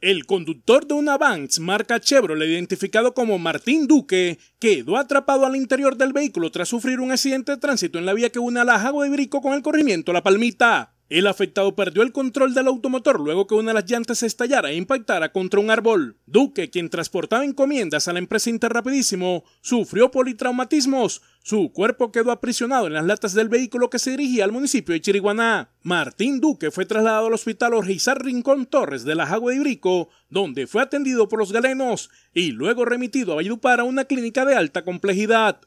El conductor de una Vans marca Chevrolet identificado como Martín Duque quedó atrapado al interior del vehículo tras sufrir un accidente de tránsito en la vía que une a la de Brico con el corrimiento La Palmita. El afectado perdió el control del automotor luego que una de las llantas estallara e impactara contra un árbol. Duque, quien transportaba encomiendas a la empresa Interrapidísimo, sufrió politraumatismos. Su cuerpo quedó aprisionado en las latas del vehículo que se dirigía al municipio de Chiriguaná. Martín Duque fue trasladado al hospital Orgeizar Rincón Torres de la Jagua de Ibrico, donde fue atendido por los galenos y luego remitido a Valledupar a una clínica de alta complejidad.